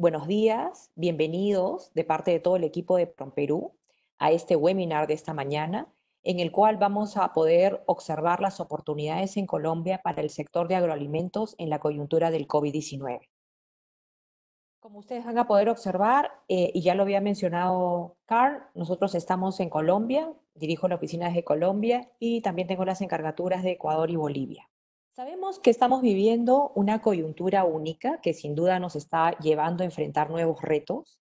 buenos días, bienvenidos de parte de todo el equipo de PromPerú a este webinar de esta mañana, en el cual vamos a poder observar las oportunidades en Colombia para el sector de agroalimentos en la coyuntura del COVID-19. Como ustedes van a poder observar, eh, y ya lo había mencionado Carl, nosotros estamos en Colombia, dirijo la oficina de Colombia y también tengo las encargaturas de Ecuador y Bolivia. Sabemos que estamos viviendo una coyuntura única que sin duda nos está llevando a enfrentar nuevos retos.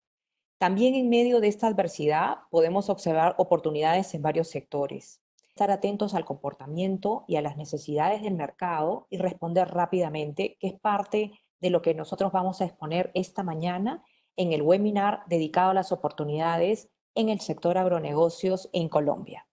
También en medio de esta adversidad podemos observar oportunidades en varios sectores, estar atentos al comportamiento y a las necesidades del mercado y responder rápidamente, que es parte de lo que nosotros vamos a exponer esta mañana en el webinar dedicado a las oportunidades en el sector agronegocios en Colombia.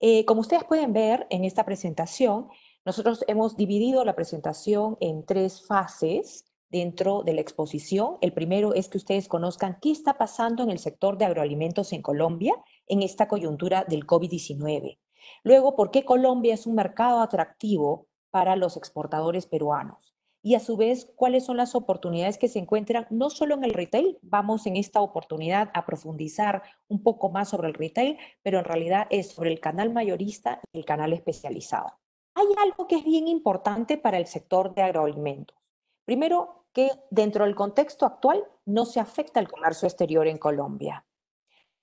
Eh, como ustedes pueden ver en esta presentación, nosotros hemos dividido la presentación en tres fases dentro de la exposición. El primero es que ustedes conozcan qué está pasando en el sector de agroalimentos en Colombia en esta coyuntura del COVID-19. Luego, por qué Colombia es un mercado atractivo para los exportadores peruanos. Y a su vez, cuáles son las oportunidades que se encuentran no solo en el retail, vamos en esta oportunidad a profundizar un poco más sobre el retail, pero en realidad es sobre el canal mayorista y el canal especializado. Hay algo que es bien importante para el sector de agroalimentos. Primero, que dentro del contexto actual no se afecta el comercio exterior en Colombia.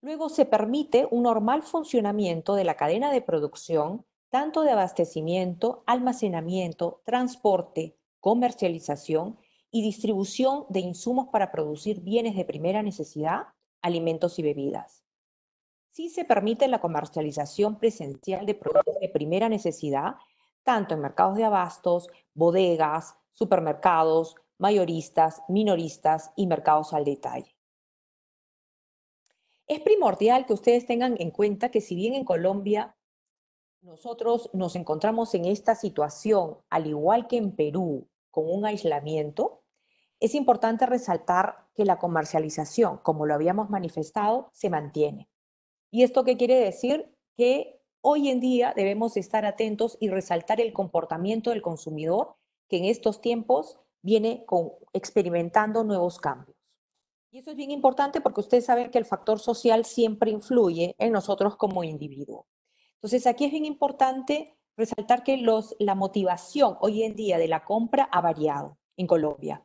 Luego, se permite un normal funcionamiento de la cadena de producción, tanto de abastecimiento, almacenamiento, transporte, comercialización y distribución de insumos para producir bienes de primera necesidad, alimentos y bebidas. Sí se permite la comercialización presencial de productos de primera necesidad tanto en mercados de abastos, bodegas, supermercados, mayoristas, minoristas y mercados al detalle. Es primordial que ustedes tengan en cuenta que si bien en Colombia nosotros nos encontramos en esta situación, al igual que en Perú, con un aislamiento, es importante resaltar que la comercialización, como lo habíamos manifestado, se mantiene. ¿Y esto qué quiere decir? Que Hoy en día debemos estar atentos y resaltar el comportamiento del consumidor que en estos tiempos viene experimentando nuevos cambios. Y eso es bien importante porque ustedes saben que el factor social siempre influye en nosotros como individuo. Entonces aquí es bien importante resaltar que los, la motivación hoy en día de la compra ha variado en Colombia.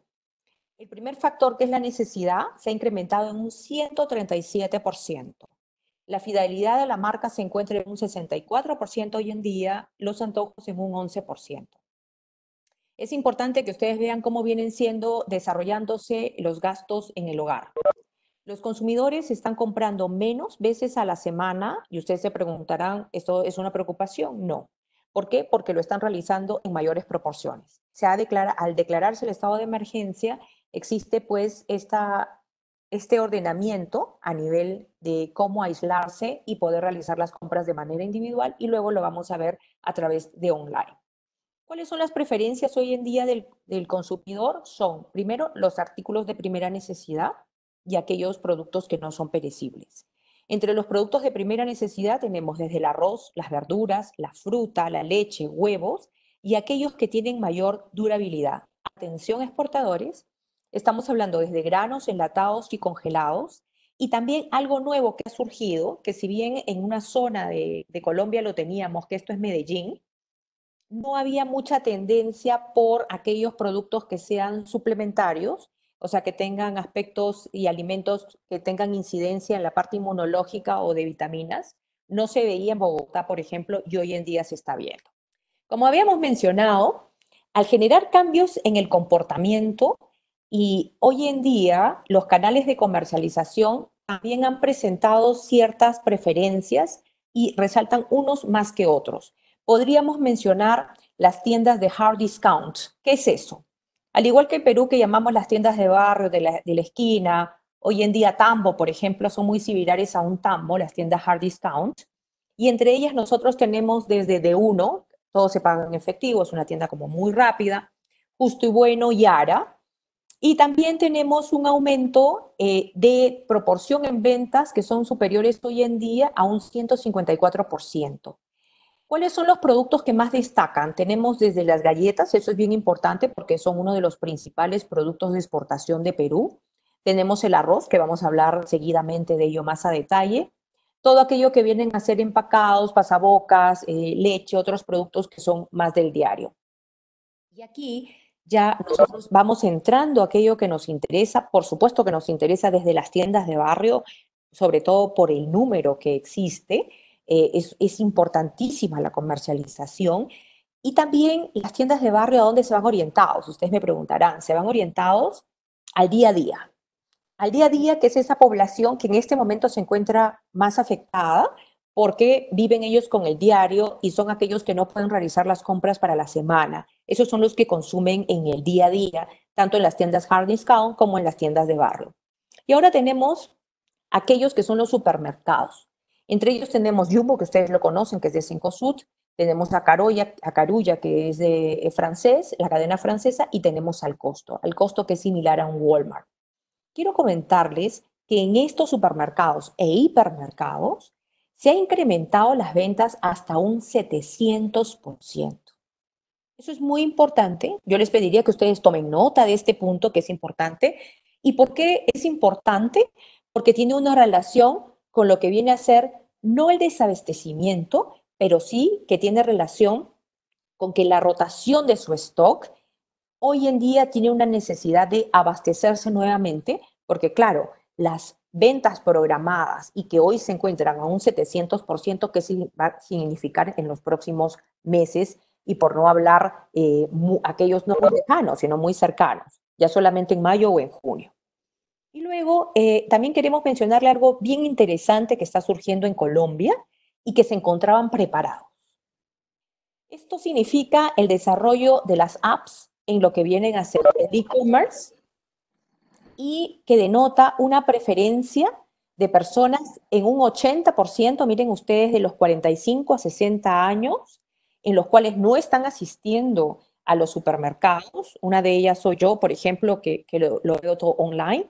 El primer factor, que es la necesidad, se ha incrementado en un 137%. La fidelidad de la marca se encuentra en un 64% hoy en día, los antojos en un 11%. Es importante que ustedes vean cómo vienen siendo desarrollándose los gastos en el hogar. Los consumidores están comprando menos veces a la semana y ustedes se preguntarán, ¿esto es una preocupación? No. ¿Por qué? Porque lo están realizando en mayores proporciones. Se ha declara, al declararse el estado de emergencia, existe pues esta este ordenamiento a nivel de cómo aislarse y poder realizar las compras de manera individual y luego lo vamos a ver a través de online. ¿Cuáles son las preferencias hoy en día del, del consumidor? Son, primero, los artículos de primera necesidad y aquellos productos que no son perecibles. Entre los productos de primera necesidad tenemos desde el arroz, las verduras, la fruta, la leche, huevos y aquellos que tienen mayor durabilidad. Atención exportadores, Estamos hablando desde granos, enlatados y congelados. Y también algo nuevo que ha surgido, que si bien en una zona de, Colombia lo teníamos, que esto es Medellín, no había mucha tendencia por aquellos productos que sean suplementarios, o sea, que tengan aspectos y alimentos que tengan incidencia en la parte inmunológica o de vitaminas. No se veía en Bogotá, por ejemplo, y hoy en día se está viendo. Como habíamos mencionado, al generar cambios en el comportamiento, y hoy en día los canales de comercialización también han presentado ciertas preferencias y resaltan unos más que otros. Podríamos mencionar las tiendas de hard discount. ¿Qué es eso? Al igual que en Perú, que llamamos las tiendas de barrio, de la, esquina, hoy en día Tambo, por ejemplo, son muy similares a un Tambo, las tiendas hard discount. Y entre ellas nosotros tenemos desde de uno, todo se paga en efectivo, es una tienda como muy rápida, Justo y Bueno y Ara, y también tenemos un aumento eh, de proporción en ventas que son superiores hoy en día a un 154%. ¿Cuáles son los productos que más destacan? Tenemos desde las galletas, eso es bien importante porque son uno de los principales productos de exportación de Perú. Tenemos el arroz, que vamos a hablar seguidamente de ello más a detalle. Todo aquello que vienen a ser empacados, pasabocas, eh, leche, otros productos que son más del diario. Y aquí ya nosotros vamos entrando a aquello que nos interesa, por supuesto que nos interesa desde las tiendas de barrio, sobre todo por el número que existe, eh, es, es, importantísima la comercialización. Y también las tiendas de barrio, ¿a dónde se van orientados? Ustedes me preguntarán, se van orientados al día a día. Al día a día, que es esa población que en este momento se encuentra más afectada porque viven ellos con el diario y son aquellos que no pueden realizar las compras para la semana esos son los que consumen en el día a día, tanto en las tiendas hard discount como en las tiendas de barrio. Y ahora tenemos aquellos que son los supermercados. Entre ellos tenemos Jumbo, que ustedes lo conocen, que es de Cinco Sud, tenemos a, Carulla, que es de eh, francés, la cadena francesa, y tenemos al costo, al costo que es similar a un Walmart. Quiero comentarles que en estos supermercados e hipermercados se ha incrementado las ventas hasta un 700%. Eso es muy importante. Yo les pediría que ustedes tomen nota de este punto que es importante. ¿Y por qué es importante? Porque tiene una relación con lo que viene a ser no el desabastecimiento, pero sí que tiene relación con que la rotación de su stock hoy en día tiene una necesidad de abastecerse nuevamente, porque claro, las ventas programadas y que hoy se encuentran a un 700%, que va a significar en los próximos meses y por no hablar eh, aquellos no muy lejanos, sino muy cercanos, ya solamente en mayo o en junio. Y luego eh, también queremos mencionarle algo bien interesante que está surgiendo en Colombia y que se encontraban preparados. Esto significa el desarrollo de las apps en lo que vienen a ser e-commerce y que denota una preferencia de personas en un 80%, miren ustedes, de los 45 a 60 años, en los cuales no están asistiendo a los supermercados. Una de ellas soy yo, por ejemplo, que, lo, veo todo online.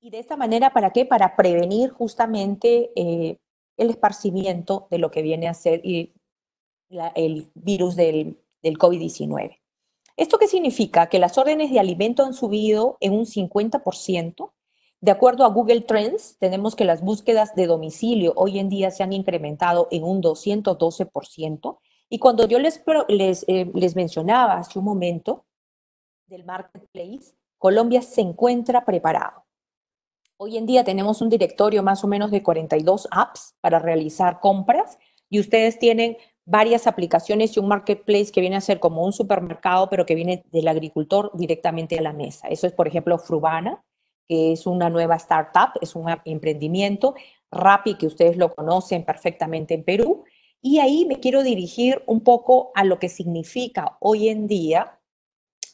Y de esta manera, ¿para qué? Para prevenir justamente eh, el esparcimiento de lo que viene a ser eh, el virus del, del COVID-19. ¿Esto qué significa? Que las órdenes de alimento han subido en un 50%. De acuerdo a Google Trends, tenemos que las búsquedas de domicilio hoy en día se han incrementado en un 212%. Y cuando yo les, eh, les, mencionaba hace un momento del marketplace, Colombia se encuentra preparado. Hoy en día tenemos un directorio más o menos de 42 apps para realizar compras y ustedes tienen varias aplicaciones y un marketplace que viene a ser como un supermercado, pero que viene del agricultor directamente a la mesa. Eso es, por ejemplo, Frubana, que es una nueva startup, es un emprendimiento. Rappi, que ustedes lo conocen perfectamente en Perú. Y ahí me quiero dirigir un poco a lo que significa hoy en día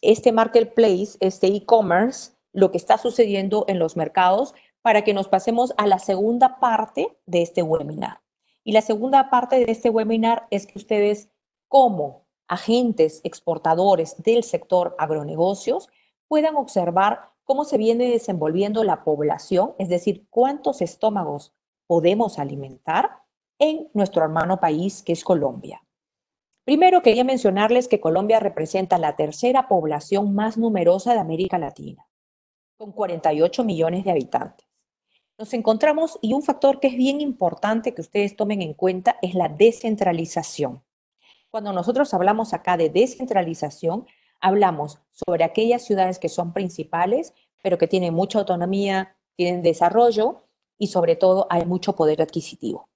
este marketplace, este e-commerce, lo que está sucediendo en los mercados para que nos pasemos a la segunda parte de este webinar. Y la segunda parte de este webinar es que ustedes, como agentes exportadores del sector agronegocios, puedan observar cómo se viene desenvolviendo la población, es decir, cuántos estómagos podemos alimentar en nuestro hermano país, que es Colombia. Primero quería mencionarles que Colombia representa la tercera población más numerosa de América Latina, con 48 millones de habitantes. Nos encontramos, y un factor que es bien importante que ustedes tomen en cuenta, es la descentralización. Cuando nosotros hablamos acá de descentralización, hablamos sobre aquellas ciudades que son principales, pero que tienen mucha autonomía, tienen desarrollo y sobre todo hay mucho poder adquisitivo.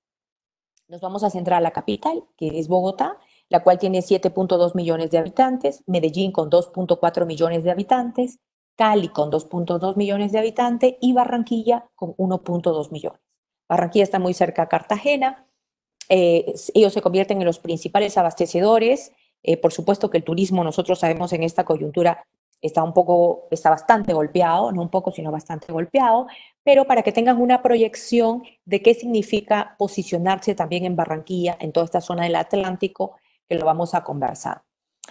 Nos vamos a centrar a la capital, que es Bogotá, la cual tiene 7.2 millones de habitantes, Medellín con 2.4 millones de habitantes, Cali con 2.2 millones de habitantes y Barranquilla con 1.2 millones. Barranquilla está muy cerca a Cartagena. Eh, ellos se convierten en los principales abastecedores. Eh, por supuesto que el turismo, nosotros sabemos en esta coyuntura, está un poco, está bastante golpeado, no un poco, sino bastante golpeado, pero para que tengan una proyección de qué significa posicionarse también en Barranquilla, en toda esta zona del Atlántico, que lo vamos a conversar.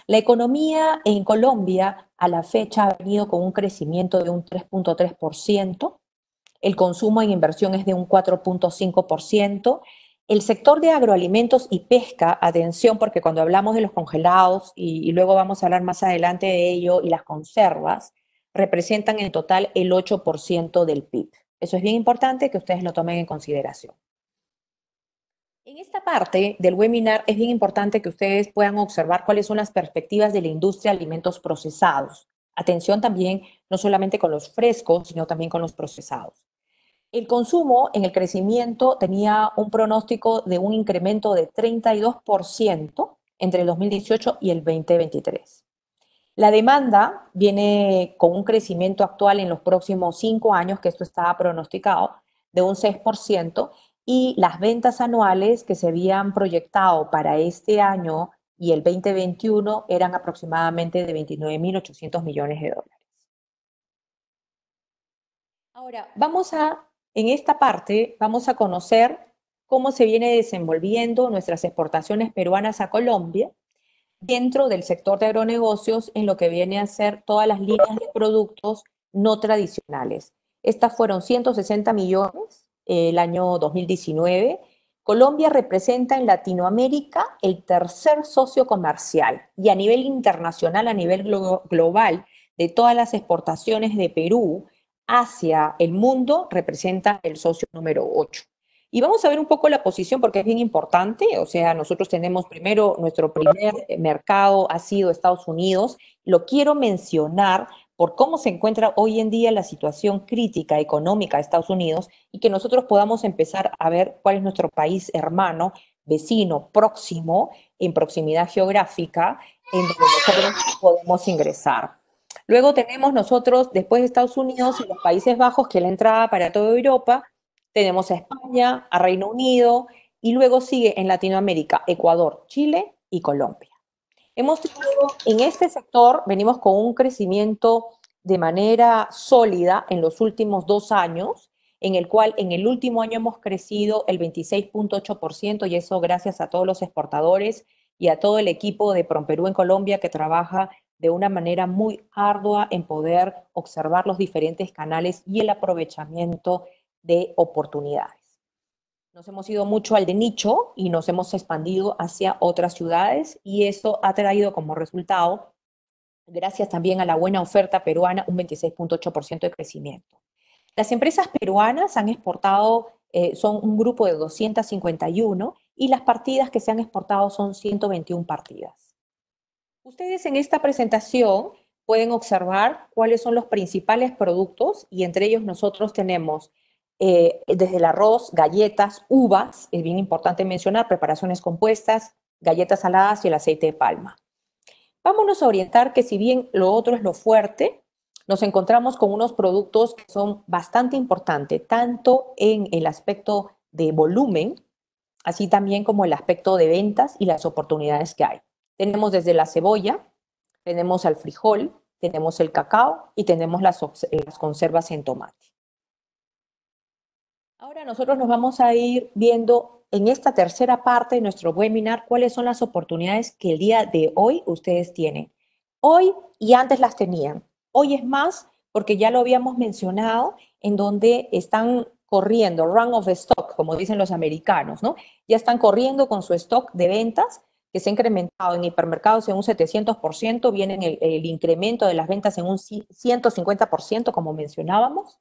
La economía en Colombia a la fecha ha venido con un crecimiento de un 3.3%, el consumo en inversión es de un 4.5%, el sector de agroalimentos y pesca, atención, porque cuando hablamos de los congelados y, luego vamos a hablar más adelante de ello y las conservas, representan en total el 8% del PIB. Eso es bien importante que ustedes lo tomen en consideración. En esta parte del webinar es bien importante que ustedes puedan observar cuáles son las perspectivas de la industria de alimentos procesados. Atención también, no solamente con los frescos, sino también con los procesados. El consumo en el crecimiento tenía un pronóstico de un incremento de 32% entre el 2018 y el 2023. La demanda viene con un crecimiento actual en los próximos cinco años, que esto estaba pronosticado, de un 6%, y las ventas anuales que se habían proyectado para este año y el 2021 eran aproximadamente de 29.800 millones de dólares. Ahora, vamos a en esta parte vamos a conocer cómo se viene desenvolviendo nuestras exportaciones peruanas a Colombia dentro del sector de agronegocios en lo que viene a ser todas las líneas de productos no tradicionales. Estas fueron 160 millones eh, el año 2019. Colombia representa en Latinoamérica el tercer socio comercial y a nivel internacional, a nivel global, de todas las exportaciones de Perú, hacia el mundo representa el socio número 8. Y vamos a ver un poco la posición porque es bien importante, o sea, nosotros tenemos primero, nuestro primer mercado ha sido Estados Unidos. Lo quiero mencionar por cómo se encuentra hoy en día la situación crítica económica de Estados Unidos y que nosotros podamos empezar a ver cuál es nuestro país hermano, vecino, próximo, en proximidad geográfica, en donde nosotros podemos ingresar. Luego tenemos nosotros, después de Estados Unidos y los Países Bajos, que es la entrada para toda Europa, tenemos a España, a Reino Unido, y luego sigue en Latinoamérica Ecuador, Chile y Colombia. Hemos en este sector, venimos con un crecimiento de manera sólida en los últimos dos años, en el cual en el último año hemos crecido el 26.8% y eso gracias a todos los exportadores y a todo el equipo de Promperú en Colombia que trabaja de una manera muy ardua en poder observar los diferentes canales y el aprovechamiento de oportunidades. Nos hemos ido mucho al de nicho y nos hemos expandido hacia otras ciudades y eso ha traído como resultado, gracias también a la buena oferta peruana, un 26.8% de crecimiento. Las empresas peruanas han exportado, eh, son un grupo de 251 y las partidas que se han exportado son 121 partidas. Ustedes en esta presentación pueden observar cuáles son los principales productos y entre ellos nosotros tenemos eh, desde el arroz, galletas, uvas, es bien importante mencionar, preparaciones compuestas, galletas saladas y el aceite de palma. Vámonos a orientar que si bien lo otro es lo fuerte, nos encontramos con unos productos que son bastante importantes, tanto en el aspecto de volumen, así también como el aspecto de ventas y las oportunidades que hay. Tenemos desde la cebolla, tenemos al frijol, tenemos el cacao y tenemos eh, las, conservas en tomate. Ahora nosotros nos vamos a ir viendo en esta tercera parte de nuestro webinar cuáles son las oportunidades que el día de hoy ustedes tienen. Hoy y antes las tenían. Hoy es más porque ya lo habíamos mencionado en donde están corriendo, run of stock, como dicen los americanos, ¿no? Ya están corriendo con su stock de ventas que se ha incrementado en hipermercados en un 700%, viene el, el incremento de las ventas en un 150%, como mencionábamos.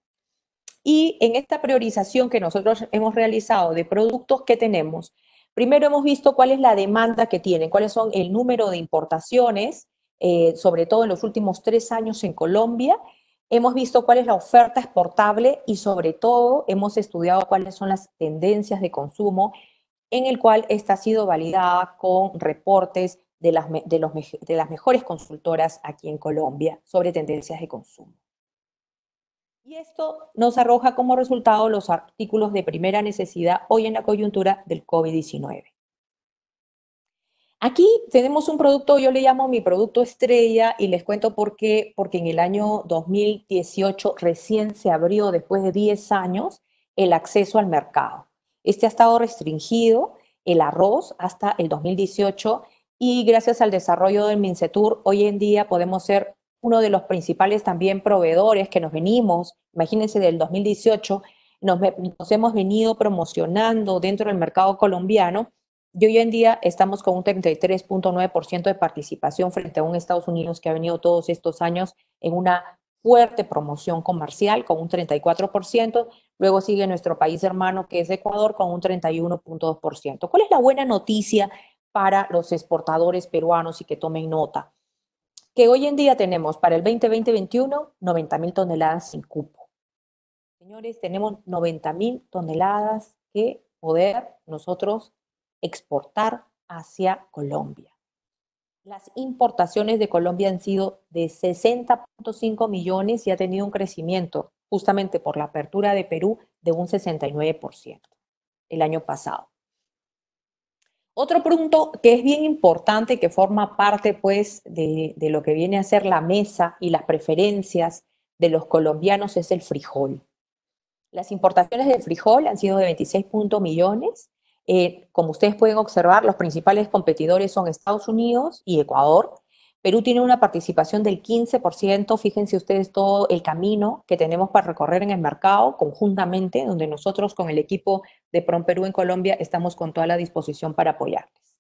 Y en esta priorización que nosotros hemos realizado de productos que tenemos, primero hemos visto cuál es la demanda que tienen, cuáles son el número de importaciones, eh, sobre todo en los últimos tres años en Colombia. Hemos visto cuál es la oferta exportable y sobre todo hemos estudiado cuáles son las tendencias de consumo en el cual esta ha sido validada con reportes de las, de, de las mejores consultoras aquí en Colombia sobre tendencias de consumo. Y esto nos arroja como resultado los artículos de primera necesidad hoy en la coyuntura del COVID-19. Aquí tenemos un producto, yo le llamo mi producto estrella y les cuento por qué, porque en el año 2018 recién se abrió, después de 10 años, el acceso al mercado. Este ha estado restringido, el arroz, hasta el 2018 y gracias al desarrollo del MINCETUR, hoy en día podemos ser uno de los principales también proveedores que nos venimos, imagínense del 2018, nos, nos hemos venido promocionando dentro del mercado colombiano y hoy en día estamos con un 33.9% de participación frente a un Estados Unidos que ha venido todos estos años en una fuerte promoción comercial con un 34%, luego sigue nuestro país hermano que es Ecuador con un 31.2%. ¿Cuál es la buena noticia para los exportadores peruanos y que tomen nota? Que hoy en día tenemos para el 2020-2021 90.000 toneladas sin cupo. Señores, tenemos 90.000 toneladas que poder nosotros exportar hacia Colombia. Las importaciones de Colombia han sido de 60.5 millones y ha tenido un crecimiento justamente por la apertura de Perú de un 69% el año pasado. Otro punto que es bien importante, que forma parte pues de, lo que viene a ser la mesa y las preferencias de los colombianos es el frijol. Las importaciones de frijol han sido de 26 millones eh, como ustedes pueden observar, los principales competidores son Estados Unidos y Ecuador. Perú tiene una participación del 15%, fíjense ustedes todo el camino que tenemos para recorrer en el mercado conjuntamente, donde nosotros con el equipo de PROM Perú en Colombia estamos con toda la disposición para apoyarles.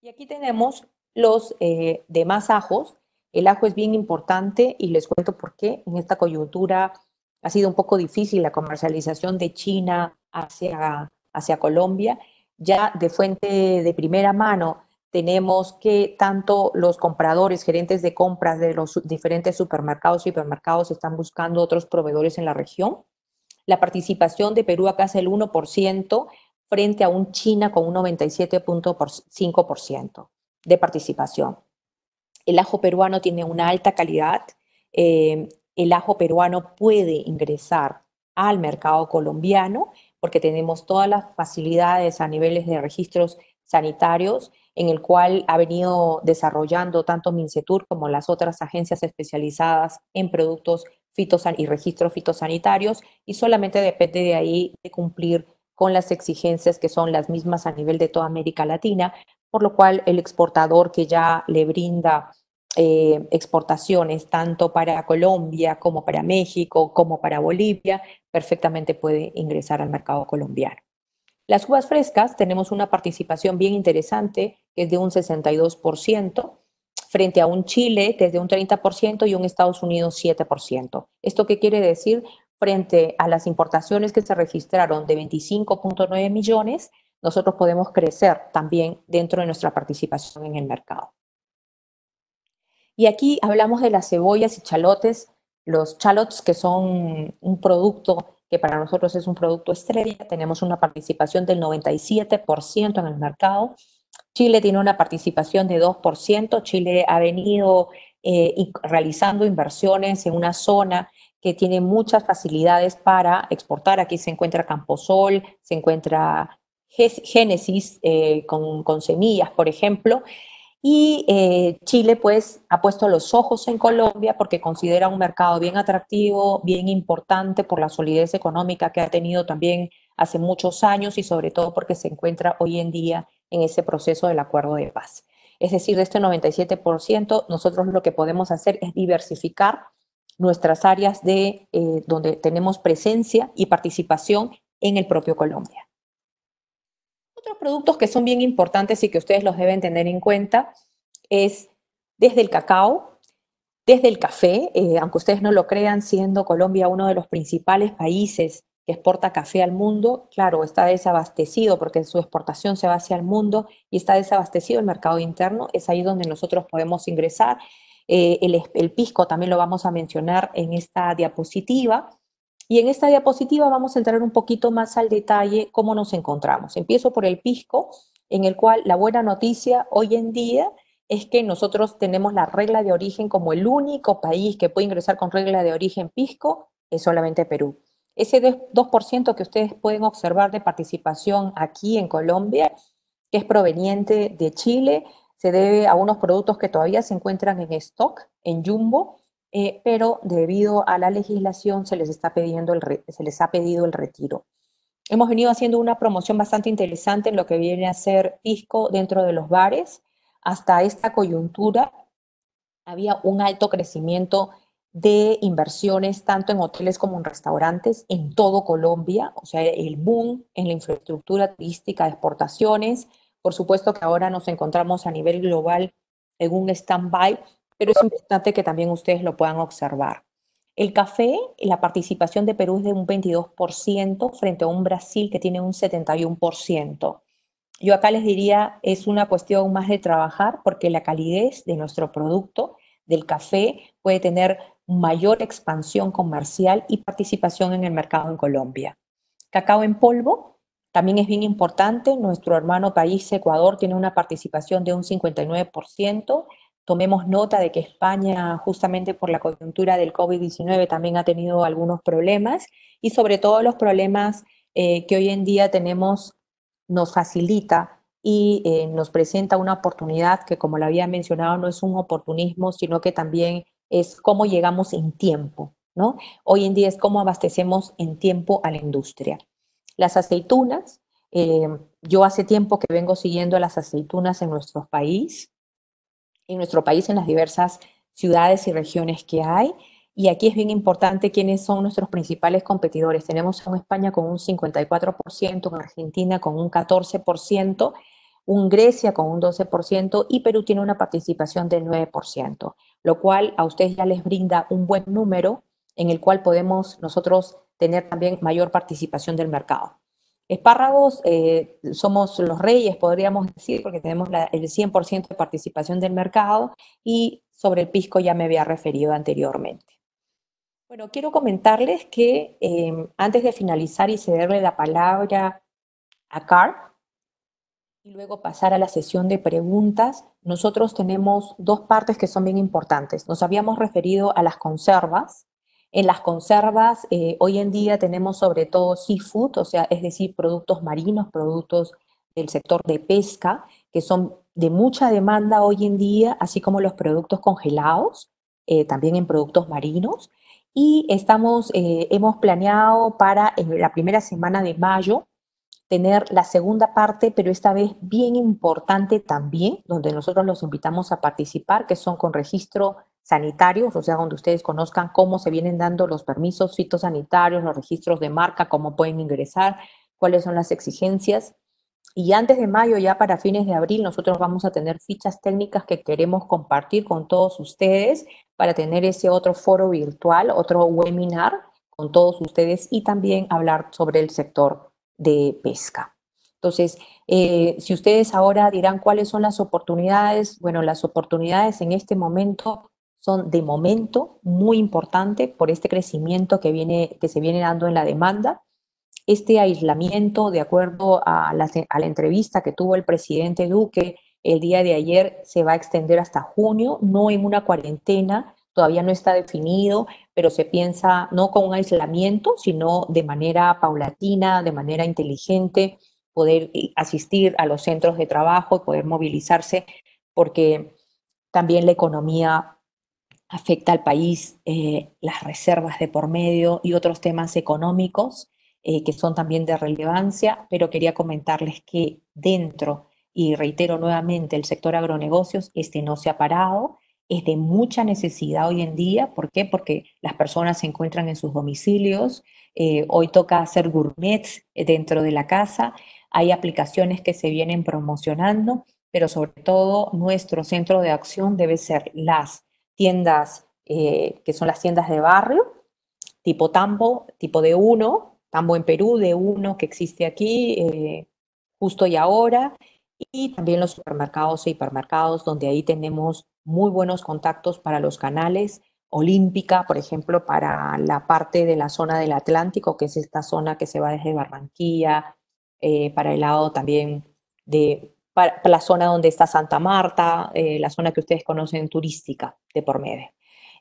Y aquí tenemos los eh, demás ajos. El ajo es bien importante y les cuento por qué. En esta coyuntura ha sido un poco difícil la comercialización de China hacia hacia Colombia. Ya de fuente de primera mano tenemos que tanto los compradores, gerentes de compras de los diferentes supermercados y hipermercados están buscando otros proveedores en la región. La participación de Perú acá es el 1% frente a un China con un 97.5% de participación. El ajo peruano tiene una alta calidad. Eh, el ajo peruano puede ingresar al mercado colombiano porque tenemos todas las facilidades a niveles de registros sanitarios, en el cual ha venido desarrollando tanto MINCETUR como las otras agencias especializadas en productos y registros fitosanitarios, y solamente depende de ahí de cumplir con las exigencias que son las mismas a nivel de toda América Latina, por lo cual el exportador que ya le brinda eh, exportaciones tanto para Colombia como para México, como para Bolivia, perfectamente puede ingresar al mercado colombiano. Las uvas frescas tenemos una participación bien interesante, que es de un 62%, frente a un Chile que es de un 30% y un Estados Unidos 7%. ¿Esto qué quiere decir? Frente a las importaciones que se registraron de 25.9 millones, nosotros podemos crecer también dentro de nuestra participación en el mercado. Y aquí hablamos de las cebollas y chalotes, los chalots que son un producto que para nosotros es un producto estrella, tenemos una participación del 97% en el mercado. Chile tiene una participación de 2%, Chile ha venido eh, realizando inversiones en una zona que tiene muchas facilidades para exportar. Aquí se encuentra Camposol, se encuentra Génesis eh, con semillas, por ejemplo, y eh, Chile pues ha puesto los ojos en Colombia porque considera un mercado bien atractivo, bien importante por la solidez económica que ha tenido también hace muchos años y sobre todo porque se encuentra hoy en día en ese proceso del acuerdo de paz. Es decir, de este 97%, nosotros lo que podemos hacer es diversificar nuestras áreas de eh, donde tenemos presencia y participación en el propio Colombia. Otros productos que son bien importantes y que ustedes los deben tener en cuenta es desde el cacao, desde el café, eh, aunque ustedes no lo crean, siendo Colombia uno de los principales países que exporta café al mundo, claro, está desabastecido porque su exportación se va hacia el mundo y está desabastecido el mercado interno, es ahí donde nosotros podemos ingresar. Eh, el, el pisco también lo vamos a mencionar en esta diapositiva. Y en esta diapositiva vamos a entrar un poquito más al detalle cómo nos encontramos. Empiezo por el pisco, en el cual la buena noticia hoy en día es que nosotros tenemos la regla de origen como el único país que puede ingresar con regla de origen pisco, es solamente Perú. Ese 2% que ustedes pueden observar de participación aquí en Colombia, que es proveniente de Chile, se debe a unos productos que todavía se encuentran en stock, en jumbo, eh, pero debido a la legislación se les, está pidiendo el se les ha pedido el retiro. Hemos venido haciendo una promoción bastante interesante en lo que viene a ser pisco dentro de los bares. Hasta esta coyuntura había un alto crecimiento de inversiones tanto en hoteles como en restaurantes en todo Colombia, o sea, el boom en la infraestructura turística de exportaciones. Por supuesto que ahora nos encontramos a nivel global en un stand-by pero es importante que también ustedes lo puedan observar. El café, la participación de Perú es de un 22% frente a un Brasil que tiene un 71%. Yo acá les diría, es una cuestión más de trabajar porque la calidez de nuestro producto, del café, puede tener mayor expansión comercial y participación en el mercado en Colombia. Cacao en polvo también es bien importante. Nuestro hermano país, Ecuador, tiene una participación de un 59%. Tomemos nota de que España, justamente por la coyuntura del COVID-19, también ha tenido algunos problemas y sobre todo los problemas eh, que hoy en día tenemos nos facilita y eh, nos presenta una oportunidad que, como lo había mencionado, no es un oportunismo, sino que también es cómo llegamos en tiempo, ¿no? Hoy en día es cómo abastecemos en tiempo a la industria. Las aceitunas, eh, yo hace tiempo que vengo siguiendo las aceitunas en nuestro país, en nuestro país, en las diversas ciudades y regiones que hay. Y aquí es bien importante quiénes son nuestros principales competidores. Tenemos en España con un 54%, en Argentina con un 14%, un Grecia con un 12% y Perú tiene una participación del 9%, lo cual a ustedes ya les brinda un buen número en el cual podemos nosotros tener también mayor participación del mercado. Espárragos eh, somos los reyes, podríamos decir, porque tenemos el 100% de participación del mercado y sobre el pisco ya me había referido anteriormente. Bueno, quiero comentarles que em, antes de finalizar y cederle la palabra a Carl y luego pasar a la sesión de preguntas, nosotros tenemos dos partes que son bien importantes. Nos habíamos referido a las conservas, en las conservas, eh, hoy en día tenemos sobre todo seafood, o sea, es decir, productos marinos, productos del sector de pesca, que son de mucha demanda hoy en día, así como los productos congelados, eh, también en productos marinos. Y estamos, eh, hemos planeado para en la primera semana de mayo tener la segunda parte, pero esta vez bien importante también, donde nosotros los invitamos a participar, que son con registro sanitarios, o sea, donde ustedes conozcan cómo se vienen dando los permisos fitosanitarios, los registros de marca, cómo pueden ingresar, cuáles son las exigencias. Y antes de mayo, ya para fines de abril, nosotros vamos a tener fichas técnicas que queremos compartir con todos ustedes para tener ese otro foro virtual, otro webinar con todos ustedes y también hablar sobre el sector de pesca. Entonces, eh, si ustedes ahora dirán cuáles son las oportunidades, bueno, las oportunidades en este momento son de momento muy importantes por este crecimiento que, viene, que se viene dando en la demanda. Este aislamiento, de acuerdo a la, entrevista que tuvo el presidente Duque el día de ayer, se va a extender hasta junio, no en una cuarentena, todavía no está definido, pero se piensa no con un aislamiento, sino de manera paulatina, de manera inteligente, poder eh, asistir a los centros de trabajo, y poder movilizarse, porque también la economía afecta al país eh, las reservas de por medio y otros temas económicos eh, que son también de relevancia, pero quería comentarles que dentro, y reitero nuevamente, el sector agronegocios, este no se ha parado, es de mucha necesidad hoy en día. ¿Por qué? Porque las personas se encuentran en sus domicilios, eh, hoy toca hacer gourmets dentro de la casa, hay aplicaciones que se vienen promocionando, pero sobre todo nuestro centro de acción debe ser las tiendas eh, que son las tiendas de barrio, tipo Tambo, tipo de uno, Tambo en Perú, de uno que existe aquí, eh, justo y ahora, y también los supermercados e hipermercados, donde ahí tenemos muy buenos contactos para los canales. Olímpica, por ejemplo, para la parte de la zona del Atlántico, que es esta zona que se va desde Barranquilla, eh, para el lado también de para, la zona donde está Santa Marta, eh, la zona que ustedes conocen turística de por medio.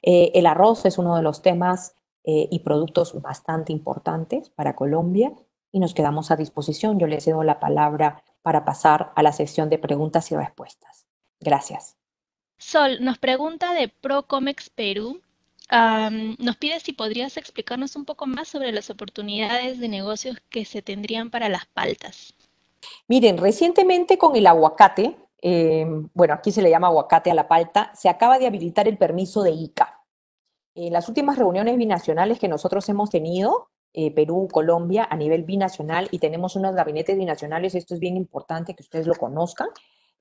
Eh, el arroz es uno de los temas eh, y productos bastante importantes para Colombia y nos quedamos a disposición. Yo les cedo la palabra para pasar a la sección de preguntas y respuestas. Gracias. Sol, nos pregunta de Procomex Perú. nos pide si podrías explicarnos un poco más sobre las oportunidades de negocios que se tendrían para las paltas. Miren, recientemente con el aguacate, eh, bueno, aquí se le llama aguacate a la palta, se acaba de habilitar el permiso de ICA. En las últimas reuniones binacionales que nosotros hemos tenido, eh, Perú, Colombia, a nivel binacional, y tenemos unos gabinetes binacionales, esto es bien importante que ustedes lo conozcan,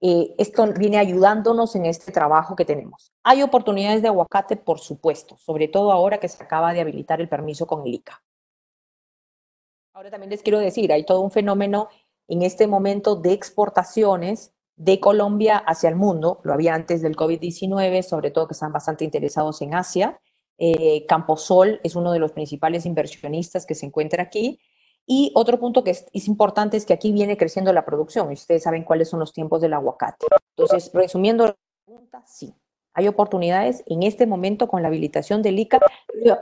eh, esto viene ayudándonos en este trabajo que tenemos. Hay oportunidades de aguacate, por supuesto, sobre todo ahora que se acaba de habilitar el permiso con el ICA. Ahora también les quiero decir, hay todo un fenómeno en este momento de exportaciones de Colombia hacia el mundo, lo había antes del COVID-19, sobre todo que están bastante interesados en Asia. Eh, Camposol es uno de los principales inversionistas que se encuentra aquí. Y otro punto que es, importante es que aquí viene creciendo la producción y ustedes saben cuáles son los tiempos del aguacate. Entonces, resumiendo la pregunta, sí, hay oportunidades en este momento con la habilitación del ICA,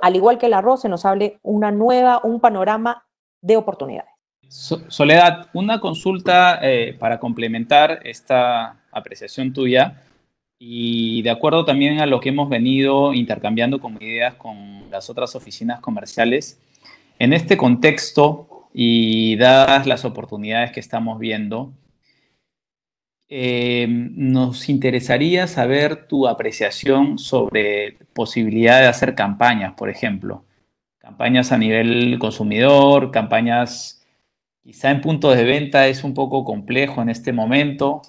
al igual que el arroz, se nos hable una nueva, un panorama de oportunidades. Soledad, una consulta eh, para complementar esta apreciación tuya y de acuerdo también a lo que hemos venido intercambiando como ideas con las otras oficinas comerciales. En este contexto y dadas las oportunidades que estamos viendo, eh, nos interesaría saber tu apreciación sobre posibilidad de hacer campañas, por ejemplo, campañas a nivel consumidor, campañas Quizá en punto de venta es un poco complejo en este momento,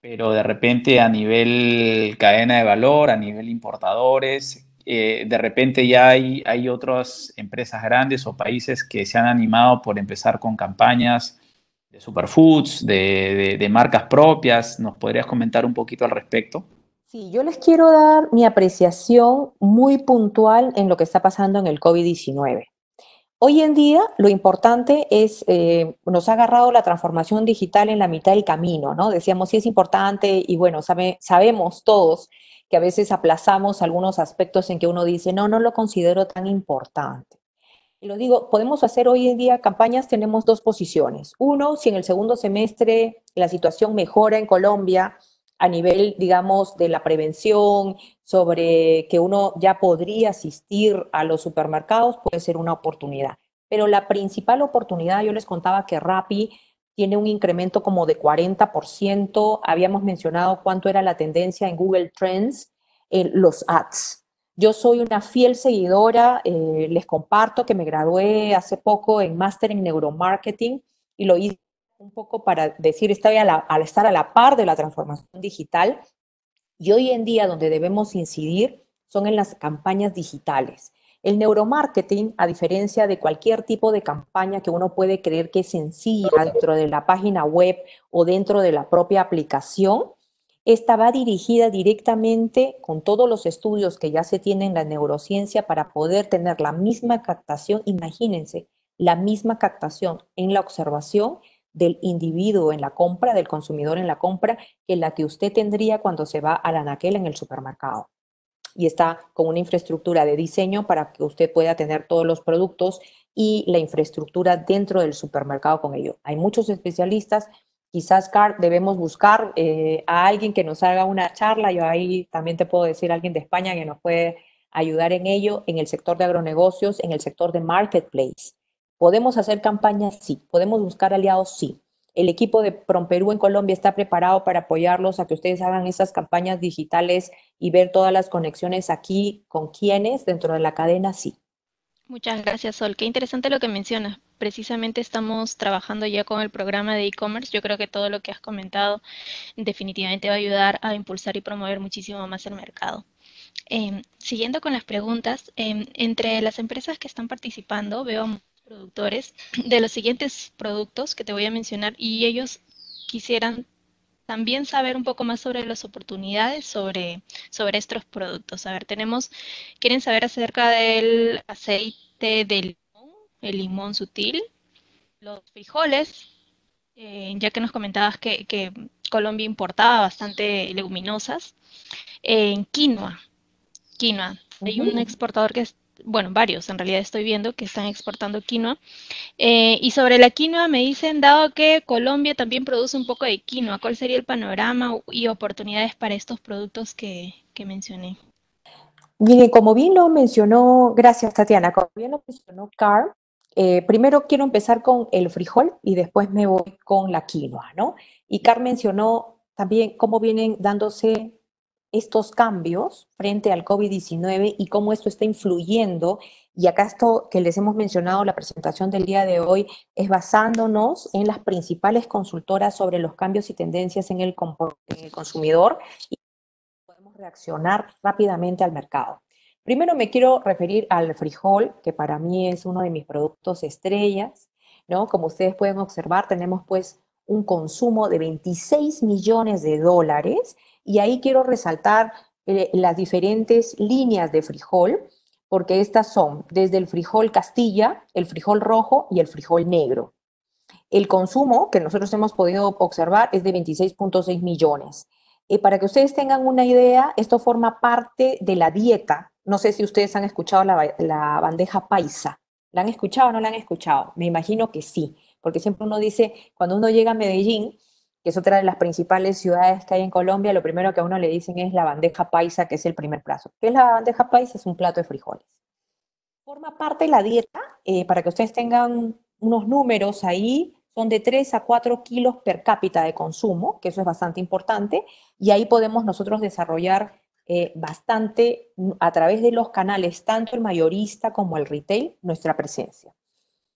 pero de repente a nivel cadena de valor, a nivel importadores, eh, de repente ya hay, hay otras empresas grandes o países que se han animado por empezar con campañas de superfoods, de, de, de, marcas propias. ¿Nos podrías comentar un poquito al respecto? Sí, yo les quiero dar mi apreciación muy puntual en lo que está pasando en el COVID-19. Hoy en día lo importante es, eh, nos ha agarrado la transformación digital en la mitad del camino, ¿no? Decíamos, sí es importante y bueno, sabemos todos que a veces aplazamos algunos aspectos en que uno dice, no, no lo considero tan importante. Y lo digo, podemos hacer hoy en día campañas, tenemos dos posiciones. Uno, si en el segundo semestre la situación mejora en Colombia a nivel, digamos, de la prevención, sobre que uno ya podría asistir a los supermercados puede ser una oportunidad. Pero la principal oportunidad, yo les contaba que Rappi tiene un incremento como de 40%. Habíamos mencionado cuánto era la tendencia en Google Trends, en los ads. Yo soy una fiel seguidora, eh, les comparto que me gradué hace poco en máster en neuromarketing y lo hice un poco para decir, estar al estar a la par de la transformación digital y hoy en día donde debemos incidir son en las campañas digitales. El neuromarketing, a diferencia de cualquier tipo de campaña que uno puede creer que es sencilla dentro de la página web o dentro de la propia aplicación, esta va dirigida directamente con todos los estudios que ya se tienen en la neurociencia para poder tener la misma captación, imagínense, la misma captación en la observación del individuo en la compra, del consumidor en la compra, que la que usted tendría cuando se va a la anaquel en el supermercado. Y está con una infraestructura de diseño para que usted pueda tener todos los productos y la infraestructura dentro del supermercado con ello. Hay muchos especialistas, quizás debemos buscar eh, a alguien que nos haga una charla. Yo ahí también te puedo decir a alguien de España que nos puede ayudar en ello, en el sector de agronegocios, en el sector de marketplace ¿Podemos hacer campañas? Sí. ¿Podemos buscar aliados? Sí. El equipo de Promperú en Colombia está preparado para apoyarlos a que ustedes hagan esas campañas digitales y ver todas las conexiones aquí con quienes dentro de la cadena, sí. Muchas gracias, Sol. Qué interesante lo que mencionas. Precisamente estamos trabajando ya con el programa de e-commerce. Yo creo que todo lo que has comentado definitivamente va a ayudar a impulsar y promover muchísimo más el mercado. Em, siguiendo con las preguntas, em, entre las empresas que están participando veo productores de los siguientes productos que te voy a mencionar y ellos quisieran también saber un poco más sobre las oportunidades sobre, sobre estos productos. A ver, tenemos, quieren saber acerca del aceite de limón, el limón sutil, los frijoles, eh, ya que nos comentabas que, Colombia importaba bastante leguminosas, en quinoa, quinoa. Hay un exportador que es bueno, varios en realidad estoy viendo que están exportando quinoa. Eh, y sobre la quinoa me dicen, dado que Colombia también produce un poco de quinoa, ¿cuál sería el panorama y oportunidades para estos productos que, mencioné? Miren, como bien lo mencionó, gracias Tatiana, como bien lo mencionó Car, eh, primero quiero empezar con el frijol y después me voy con la quinoa, ¿no? Y Car mencionó también cómo vienen dándose estos cambios frente al COVID-19 y cómo esto está influyendo. Y acá esto que les hemos mencionado, la presentación del día de hoy, es basándonos en las principales consultoras sobre los cambios y tendencias en el, consumidor y podemos reaccionar rápidamente al mercado. Primero me quiero referir al frijol, que para mí es uno de mis productos estrellas, ¿no? Como ustedes pueden observar, tenemos pues un consumo de 26 millones de dólares y ahí quiero resaltar eh, las diferentes líneas de frijol, porque estas son desde el frijol castilla, el frijol rojo y el frijol negro. El consumo que nosotros hemos podido observar es de 26.6 millones. Eh, para que ustedes tengan una idea, esto forma parte de la dieta. No sé si ustedes han escuchado la, la bandeja paisa. ¿La han escuchado o no la han escuchado? Me imagino que sí porque siempre uno dice, cuando uno llega a Medellín, que es otra de las principales ciudades que hay en Colombia, lo primero que a uno le dicen es la bandeja paisa, que es el primer plato. ¿Qué es la bandeja paisa? Es un plato de frijoles. Forma parte de la dieta, eh, para que ustedes tengan unos números ahí, son de 3 a 4 kilos per cápita de consumo, que eso es bastante importante, y ahí podemos nosotros desarrollar eh, bastante a través de los canales, tanto el mayorista como el retail, nuestra presencia.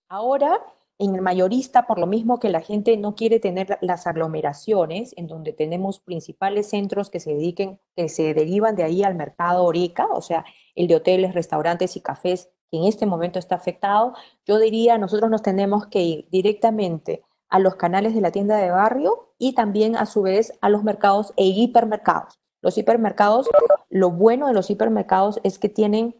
Ahora, en el mayorista, por lo mismo que la gente no quiere tener las aglomeraciones, en donde tenemos principales centros que se dediquen, que se derivan de ahí al mercado orica, o sea, el de hoteles, restaurantes y cafés, que en este momento está afectado, yo diría, nosotros nos tenemos que ir directamente a los canales de la tienda de barrio y también a su vez a los mercados e hipermercados. Los hipermercados, lo bueno de los hipermercados es que tienen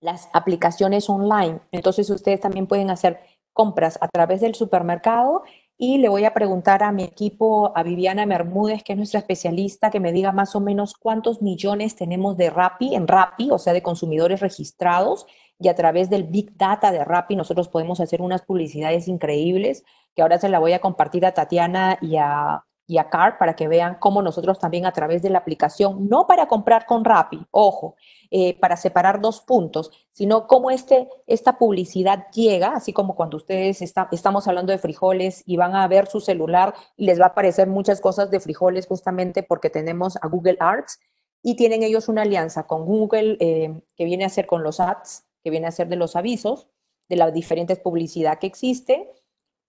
las aplicaciones online. Entonces ustedes también pueden hacer compras a través del supermercado y le voy a preguntar a mi equipo, a Viviana Mermúdez, que es nuestra especialista, que me diga más o menos cuántos millones tenemos de Rappi en Rappi, o sea, de consumidores registrados, y a través del Big Data de Rappi nosotros podemos hacer unas publicidades increíbles, que ahora se la voy a compartir a Tatiana y a y a Car para que vean cómo nosotros también a través de la aplicación, no para comprar con Rappi, ojo, eh, para separar dos puntos, sino cómo este, esta publicidad llega, así como cuando ustedes está, estamos hablando de frijoles y van a ver su celular y les va a aparecer muchas cosas de frijoles justamente porque tenemos a Google Arts y tienen ellos una alianza con Google eh, que viene a hacer con los ads, que viene a hacer de los avisos, de las diferentes publicidad que existe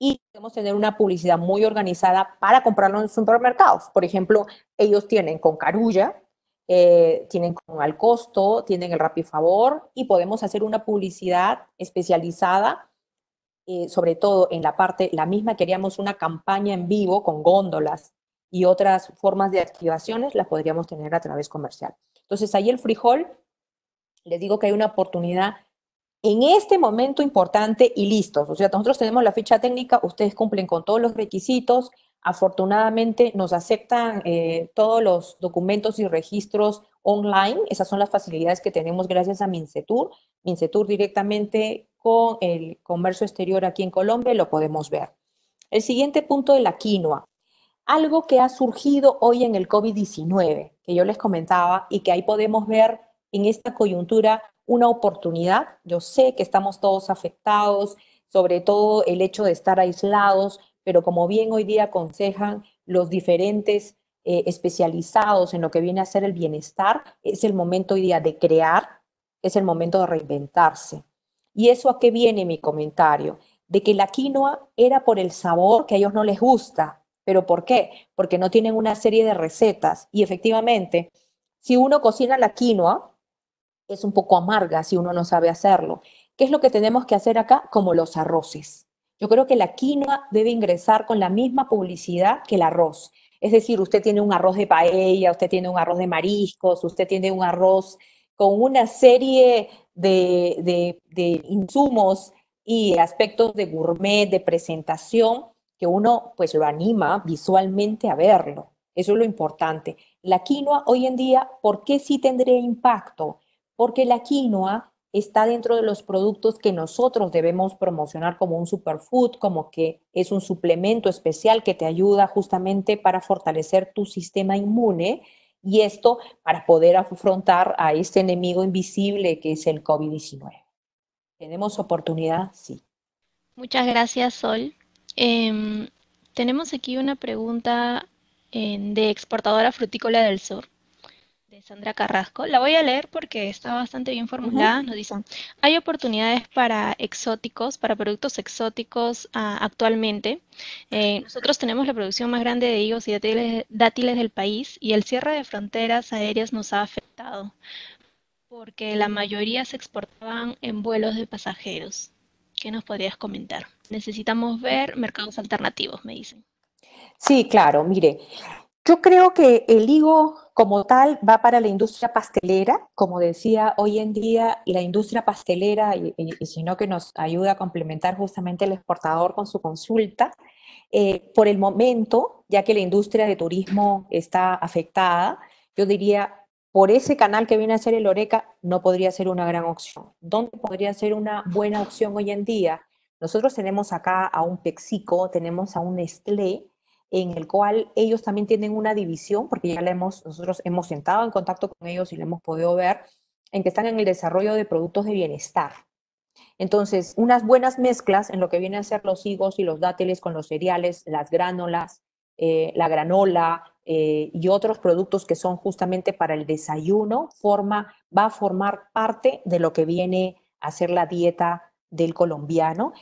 y podemos tener una publicidad muy organizada para comprarlo en supermercados. Por ejemplo, ellos tienen con Carulla, eh, tienen con Al Costo, tienen el Favor y podemos hacer una publicidad especializada, eh, sobre todo en la parte, la misma que queríamos una campaña en vivo con góndolas y otras formas de activaciones, las podríamos tener a través comercial. Entonces ahí el frijol, les digo que hay una oportunidad en este momento importante y listos. O sea, nosotros tenemos la ficha técnica, ustedes cumplen con todos los requisitos, afortunadamente nos aceptan eh, todos los documentos y registros online, esas son las facilidades que tenemos gracias a Mincetur. Mincetur directamente con el comercio exterior aquí en Colombia lo podemos ver. El siguiente punto de la quinoa, algo que ha surgido hoy en el COVID-19, que yo les comentaba y que ahí podemos ver en esta coyuntura una oportunidad. Yo sé que estamos todos afectados, sobre todo el hecho de estar aislados, pero como bien hoy día aconsejan los diferentes eh, especializados en lo que viene a ser el bienestar, es el momento hoy día de crear, es el momento de reinventarse. ¿Y eso a qué viene mi comentario? De que la quinoa era por el sabor que a ellos no les gusta. ¿Pero por qué? Porque no tienen una serie de recetas. Y efectivamente, si uno cocina la quinoa, es un poco amarga si uno no sabe hacerlo. ¿Qué es lo que tenemos que hacer acá? Como los arroces. Yo creo que la quinoa debe ingresar con la misma publicidad que el arroz. Es decir, usted tiene un arroz de paella, usted tiene un arroz de mariscos, usted tiene un arroz con una serie de, insumos y aspectos de gourmet, de presentación, que uno pues lo anima visualmente a verlo. Eso es lo importante. La quinoa hoy en día, ¿por qué sí tendría impacto? porque la quinoa está dentro de los productos que nosotros debemos promocionar como un superfood, como que es un suplemento especial que te ayuda justamente para fortalecer tu sistema inmune y esto para poder afrontar a este enemigo invisible que es el COVID-19. ¿Tenemos oportunidad? Sí. Muchas gracias, Sol. Em, tenemos aquí una pregunta eh, de exportadora frutícola del sur. Sandra Carrasco. La voy a leer porque está bastante bien formulada. Nos dicen, hay oportunidades para exóticos, para productos exóticos ah, actualmente. Eh, nosotros tenemos la producción más grande de higos y dátiles del país y el cierre de fronteras aéreas nos ha afectado porque la mayoría se exportaban en vuelos de pasajeros. ¿Qué nos podrías comentar? Necesitamos ver mercados alternativos, me dicen. Sí, claro, mire, yo creo que el higo como tal va para la industria pastelera. Como decía, hoy en día la industria pastelera, y, si no que nos ayuda a complementar justamente el exportador con su consulta, eh, por el momento, ya que la industria de turismo está afectada, yo diría, por ese canal que viene a ser el Oreca, no podría ser una gran opción. ¿Dónde podría ser una buena opción hoy en día? Nosotros tenemos acá a un Pexico, tenemos a un estlé, en el cual ellos también tienen una división, porque ya le hemos, nosotros hemos sentado en contacto con ellos y le hemos podido ver, en que están en el desarrollo de productos de bienestar. Entonces, unas buenas mezclas en lo que vienen a ser los higos y los dátiles con los cereales, las gránolas, eh, la granola eh, y otros productos que son justamente para el desayuno, forma, va a formar parte de lo que viene a ser la dieta del colombiano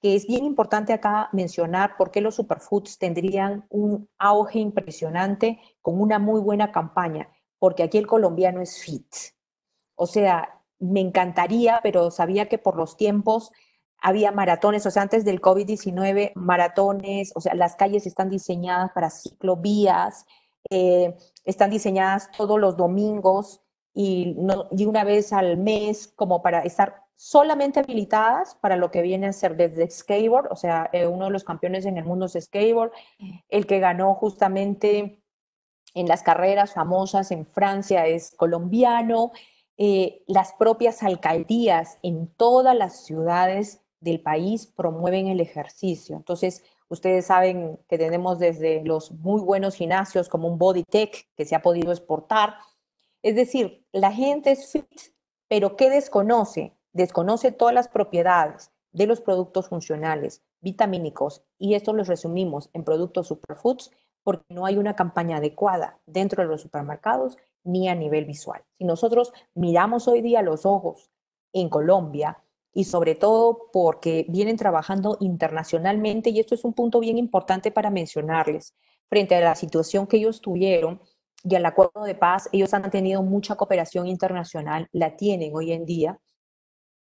que es bien importante acá mencionar por qué los superfoods tendrían un auge impresionante con una muy buena campaña, porque aquí el colombiano es fit. O sea, me encantaría, pero sabía que por los tiempos había maratones, o sea, antes del COVID-19, maratones, o sea, las calles están diseñadas para ciclovías, eh, están diseñadas todos los domingos y, no, y una vez al mes como para estar solamente habilitadas para lo que viene a ser desde skateboard, o sea, eh, uno de los campeones en el mundo es skateboard, el que ganó justamente en las carreras famosas en Francia es colombiano, eh, las propias alcaldías en todas las ciudades del país promueven el ejercicio. Entonces, ustedes saben que tenemos desde los muy buenos gimnasios como un Body que se ha podido exportar. Es decir, la gente es fit, pero ¿qué desconoce? Desconoce todas las propiedades de los productos funcionales, vitamínicos, y esto los resumimos en productos superfoods porque no hay una campaña adecuada dentro de los supermercados ni a nivel visual. Si nosotros miramos hoy día los ojos en Colombia, y sobre todo porque vienen trabajando internacionalmente, y esto es un punto bien importante para mencionarles, frente a la situación que ellos tuvieron y al acuerdo de paz, ellos han tenido mucha cooperación internacional, la tienen hoy en día,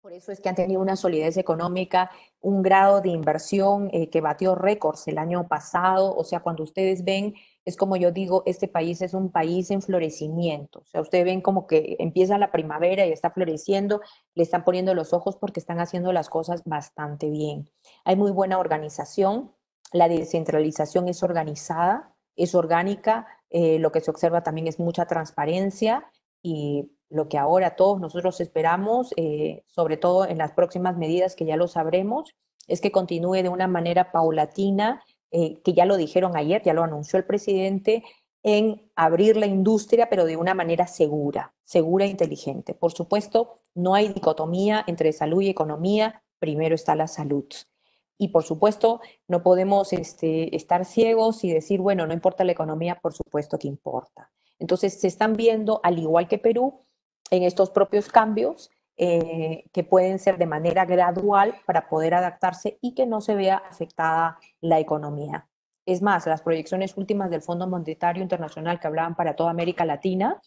por eso es que han tenido una solidez económica, un grado de inversión eh, que batió récords el año pasado. O sea, cuando ustedes ven, es como yo digo, este país es un país en florecimiento. O sea, ustedes ven como que empieza la primavera y está floreciendo, le están poniendo los ojos porque están haciendo las cosas bastante bien. Hay muy buena organización, la descentralización es organizada, es orgánica, eh, lo que se observa también es mucha transparencia y lo que ahora todos nosotros esperamos, eh, sobre todo en las próximas medidas que ya lo sabremos, es que continúe de una manera paulatina, eh, que ya lo dijeron ayer, ya lo anunció el presidente, en abrir la industria, pero de una manera segura, segura e inteligente. Por supuesto, no hay dicotomía entre salud y economía, primero está la salud. Y por supuesto, no podemos este, estar ciegos y decir, bueno, no importa la economía, por supuesto que importa. Entonces, se están viendo, al igual que Perú, en estos propios cambios eh, que pueden ser de manera gradual para poder adaptarse y que no se vea afectada la economía. Es más, las proyecciones últimas del Fondo Monetario Internacional que hablaban para toda América Latina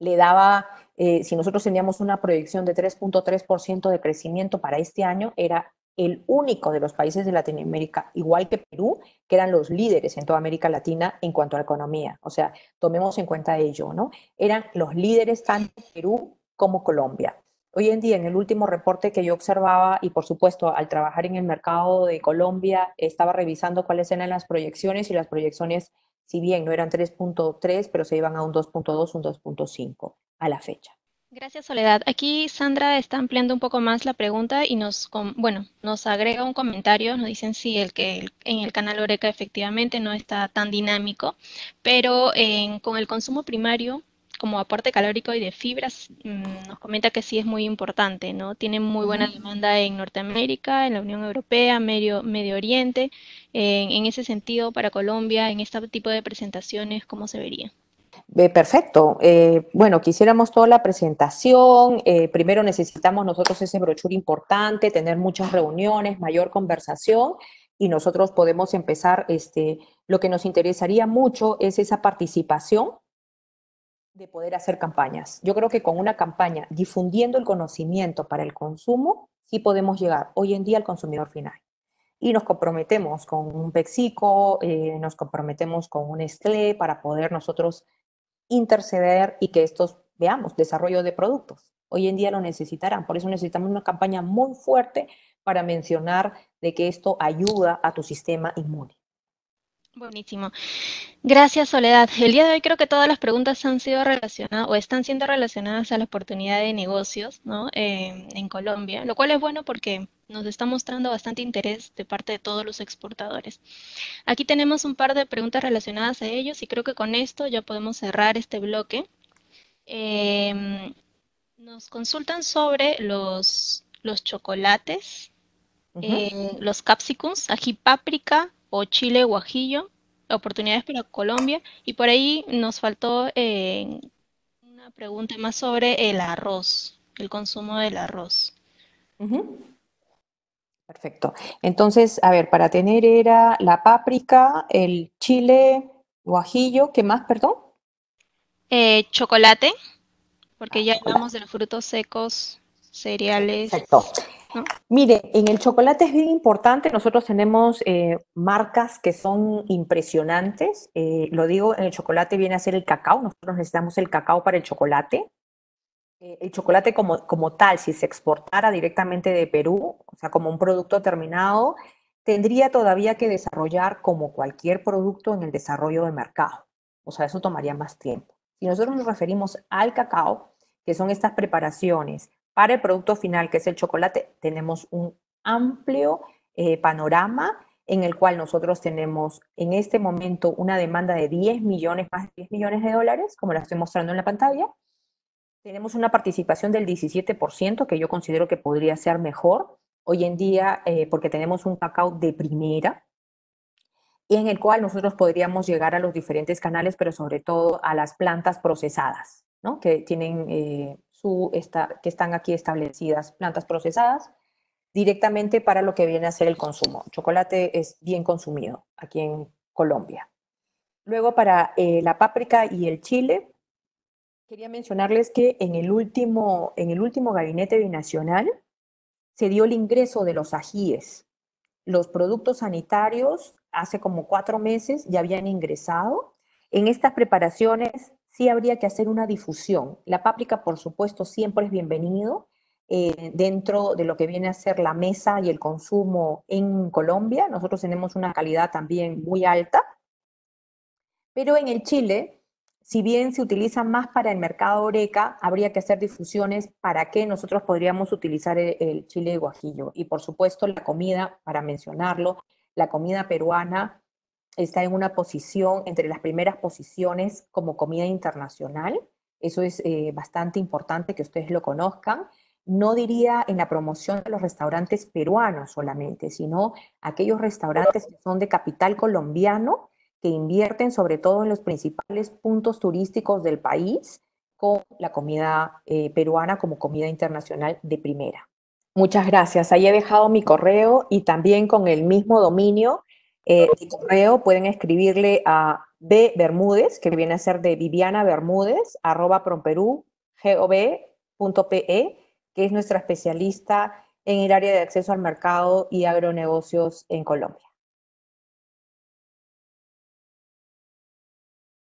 le daba, eh, si nosotros teníamos una proyección de 3.3% de crecimiento para este año, era el único de los países de Latinoamérica, igual que Perú, que eran los líderes en toda América Latina en cuanto a economía. O sea, tomemos en cuenta ello, ¿no? Eran los líderes tanto Perú como Colombia. Hoy en día, en el último reporte que yo observaba, y por supuesto al trabajar en el mercado de Colombia, estaba revisando cuáles eran las proyecciones y las proyecciones, si bien no eran 3.3, pero se iban a un 2.2, un 2.5 a la fecha. Gracias, Soledad. Aquí Sandra está ampliando un poco más la pregunta y nos, bueno, nos agrega un comentario, nos dicen sí, el que en el canal Oreca efectivamente no está tan dinámico, pero con el consumo primario como aporte calórico y de fibras, mm, nos comenta que sí es muy importante, ¿no? Tiene muy buena demanda en Norteamérica, en la Unión Europea, Medio, Medio Oriente. en ese sentido, para Colombia, en este tipo de presentaciones, ¿cómo se vería? Eh, perfecto. Eh, bueno, quisiéramos toda la presentación. Eh, primero necesitamos nosotros ese brochure importante, tener muchas reuniones, mayor conversación y nosotros podemos empezar. Este, lo que nos interesaría mucho es esa participación de poder hacer campañas. Yo creo que con una campaña difundiendo el conocimiento para el consumo, sí podemos llegar hoy en día al consumidor final. Y nos comprometemos con un Pexico, nos comprometemos con un Estlé para poder nosotros interceder y que estos veamos desarrollo de productos. Hoy en día lo necesitarán, por eso necesitamos una campaña muy fuerte para mencionar de que esto ayuda a tu sistema inmune. Buenísimo. Gracias, Soledad. El día de hoy creo que todas las preguntas han sido relacionadas o están siendo relacionadas a la oportunidad de negocios ¿no? Em, en Colombia, lo cual es bueno porque nos está mostrando bastante interés de parte de todos los exportadores. Aquí tenemos un par de preguntas relacionadas a ellos y creo que con esto ya podemos cerrar este bloque. Em, nos consultan sobre los, los chocolates, eh, los capsicums, ají o Chile Guajillo, oportunidades para Colombia. Y por ahí nos faltó eh, una pregunta más sobre el arroz, el consumo del arroz. Perfecto. Entonces, a ver, para tener era la páprica, el chile, guajillo, ¿qué más, perdón? Eh, chocolate, porque ah, ya hablamos de los frutos secos cereales. Exacto. Mire, en el chocolate es bien importante, nosotros tenemos eh, marcas que son impresionantes, eh, lo digo, en el chocolate viene a ser el cacao, nosotros necesitamos el cacao para el chocolate, eh, el chocolate como, como tal, si se exportara directamente de Perú, o sea, como un producto terminado, tendría todavía que desarrollar como cualquier producto en el desarrollo de mercado. O sea, eso tomaría más tiempo. Si nosotros nos referimos al cacao, que son estas preparaciones para el producto final, que es el chocolate, tenemos un amplio eh, panorama en el cual nosotros tenemos en este momento una demanda de 10 millones, más de 10 millones de dólares, como la estoy mostrando en la pantalla. Tenemos una participación del 17%, que yo considero que podría ser mejor hoy en día, eh, porque tenemos un cacao de primera, Y en el cual nosotros podríamos llegar a los diferentes canales, pero sobre todo a las plantas procesadas, ¿no? que tienen eh, que están aquí establecidas, plantas procesadas, directamente para lo que viene a ser el consumo. Chocolate es bien consumido aquí en Colombia. Luego para eh, la páprica y el chile, quería mencionarles que en el último, en el último gabinete binacional se dio el ingreso de los ajíes. Los productos sanitarios hace como cuatro meses ya habían ingresado. En estas preparaciones sí habría que hacer una difusión. La páprica, por supuesto, siempre es bienvenido eh, dentro de lo que viene a ser la mesa y el consumo en Colombia. Nosotros tenemos una calidad también muy alta, pero en el Chile, si bien se utiliza más para el mercado Oreca, habría que hacer difusiones para que nosotros podríamos utilizar el, chile guajillo. Y por supuesto la comida, para mencionarlo, la comida peruana está en una posición entre las primeras posiciones como comida internacional. Eso es eh, bastante importante que ustedes lo conozcan. No diría en la promoción de los restaurantes peruanos solamente, sino aquellos restaurantes que son de capital colombiano, que invierten sobre todo en los principales puntos turísticos del país con la comida eh, peruana como comida internacional de primera. Muchas gracias. Ahí he dejado mi correo y también con el mismo dominio eh, de correo pueden escribirle a B. Bermúdez, que viene a ser de Viviana Bermúdez, arroba gov.pe e, que es nuestra especialista en el área de acceso al mercado y agronegocios en Colombia.